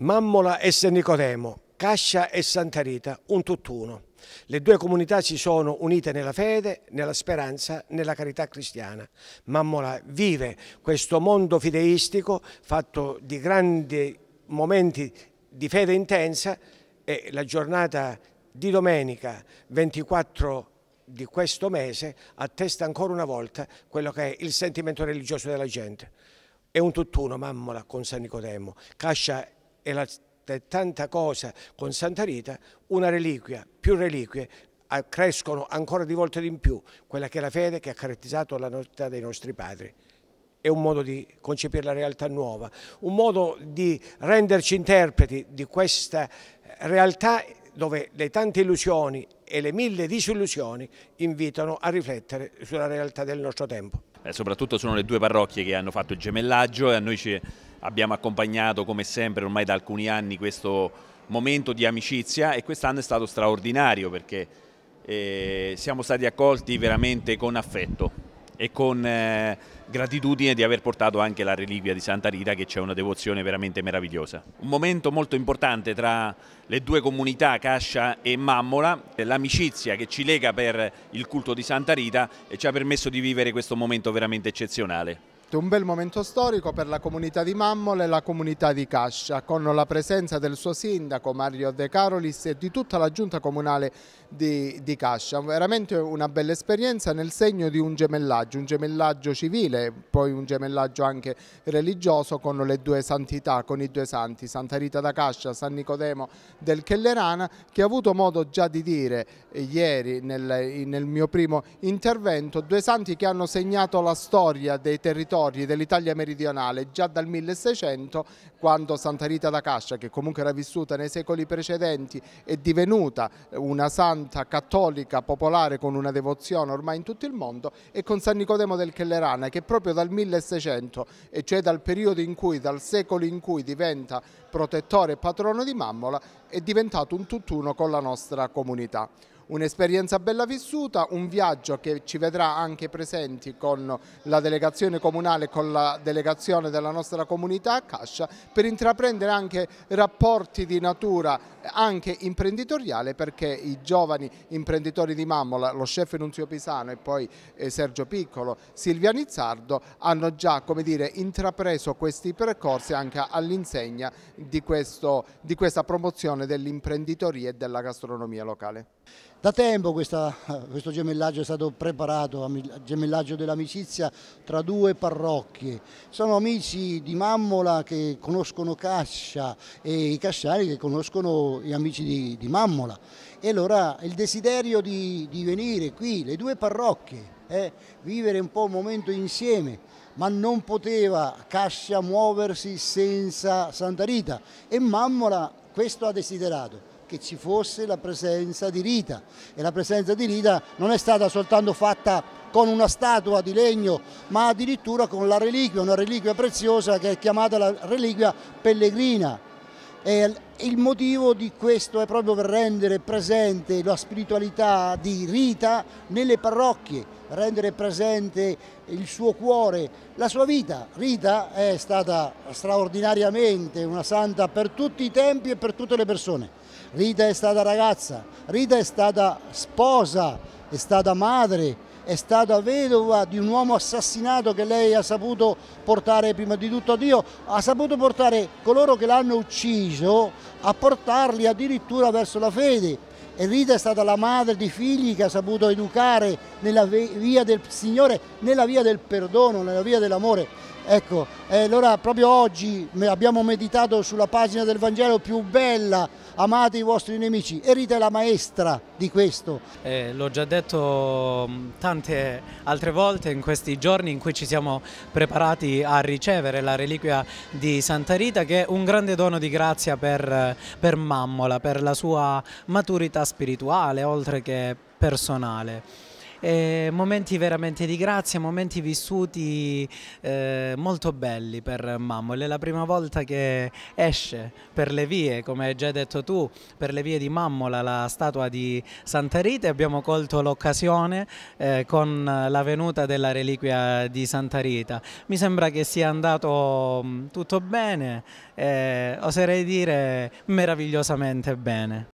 Mammola e San Nicodemo, Cascia e Santa Rita, un tutt'uno. Le due comunità si sono unite nella fede, nella speranza, nella carità cristiana. Mammola vive questo mondo fideistico fatto di grandi momenti di fede intensa e la giornata di domenica 24 di questo mese attesta ancora una volta quello che è il sentimento religioso della gente. È un tutt'uno, Mammola con San Nicodemo, Cascia e e la tanta cosa con Santa Rita, una reliquia, più reliquie, crescono ancora di volte di più quella che è la fede che ha caratterizzato la nostra dei nostri padri. È un modo di concepire la realtà nuova, un modo di renderci interpreti di questa realtà dove le tante illusioni e le mille disillusioni invitano a riflettere sulla realtà del nostro tempo. Eh, soprattutto sono le due parrocchie che hanno fatto il gemellaggio e a noi ci abbiamo accompagnato come sempre ormai da alcuni anni questo momento di amicizia e quest'anno è stato straordinario perché eh, siamo stati accolti veramente con affetto e con eh, gratitudine di aver portato anche la reliquia di Santa Rita che c'è una devozione veramente meravigliosa. Un momento molto importante tra le due comunità Cascia e Mammola, l'amicizia che ci lega per il culto di Santa Rita e ci ha permesso di vivere questo momento veramente eccezionale un bel momento storico per la comunità di Mammole e la comunità di Cascia, con la presenza del suo sindaco Mario De Carolis e di tutta la giunta comunale di, di Cascia. Veramente una bella esperienza nel segno di un gemellaggio, un gemellaggio civile, poi un gemellaggio anche religioso con le due santità, con i due santi, Santa Rita da Cascia, San Nicodemo del Chellerana, che ho avuto modo già di dire ieri nel, nel mio primo intervento, due santi che hanno segnato la storia dei territori territori dell'Italia meridionale già dal 1600 quando Santa Rita da Cascia che comunque era vissuta nei secoli precedenti è divenuta eh, una santa cattolica popolare con una devozione ormai in tutto il mondo e con San Nicodemo del Chellerana che proprio dal 1600 e cioè dal periodo in cui, dal secolo in cui diventa protettore e patrono di Mammola è diventato un tutt'uno con la nostra comunità. Un'esperienza bella vissuta, un viaggio che ci vedrà anche presenti con la delegazione comunale e con la delegazione della nostra comunità a Cascia per intraprendere anche rapporti di natura anche imprenditoriale perché i giovani imprenditori di Mammola, lo chef Nunzio Pisano e poi eh, Sergio Piccolo, Silvia Nizzardo hanno già come dire, intrapreso questi percorsi anche all'insegna di, di questa promozione dell'imprenditoria e della gastronomia locale. Da tempo questa, questo gemellaggio è stato preparato, gemellaggio dell'amicizia tra due parrocchie. Sono amici di Mammola che conoscono Cascia e i Casciani che conoscono gli amici di, di Mammola. E allora il desiderio di, di venire qui, le due parrocchie, eh, vivere un po' un momento insieme, ma non poteva Cascia muoversi senza Santa Rita e Mammola questo ha desiderato che ci fosse la presenza di Rita e la presenza di Rita non è stata soltanto fatta con una statua di legno ma addirittura con la reliquia, una reliquia preziosa che è chiamata la reliquia pellegrina e il motivo di questo è proprio per rendere presente la spiritualità di Rita nelle parrocchie, rendere presente il suo cuore, la sua vita. Rita è stata straordinariamente una santa per tutti i tempi e per tutte le persone. Rita è stata ragazza, Rita è stata sposa, è stata madre, è stata vedova di un uomo assassinato che lei ha saputo portare prima di tutto a Dio, ha saputo portare coloro che l'hanno ucciso a portarli addirittura verso la fede. E Rita è stata la madre di figli che ha saputo educare nella via del Signore, nella via del perdono, nella via dell'amore. Ecco, e eh, allora proprio oggi abbiamo meditato sulla pagina del Vangelo più bella, amate i vostri nemici, Erita è la maestra di questo. Eh, L'ho già detto mm, tante altre volte in questi giorni in cui ci siamo preparati a ricevere la reliquia di Santa Rita che è un grande dono di grazia per, eh, per Mammola, per la sua maturità spirituale oltre che personale eh, momenti veramente di grazia, momenti vissuti eh, molto belli per Mammol. È la prima volta che esce per le vie, come hai già detto tu, per le vie di Mammola la statua di Santa Rita. e Abbiamo colto l'occasione eh, con la venuta della reliquia di Santa Rita. Mi sembra che sia andato mm, tutto bene, eh, oserei dire meravigliosamente bene.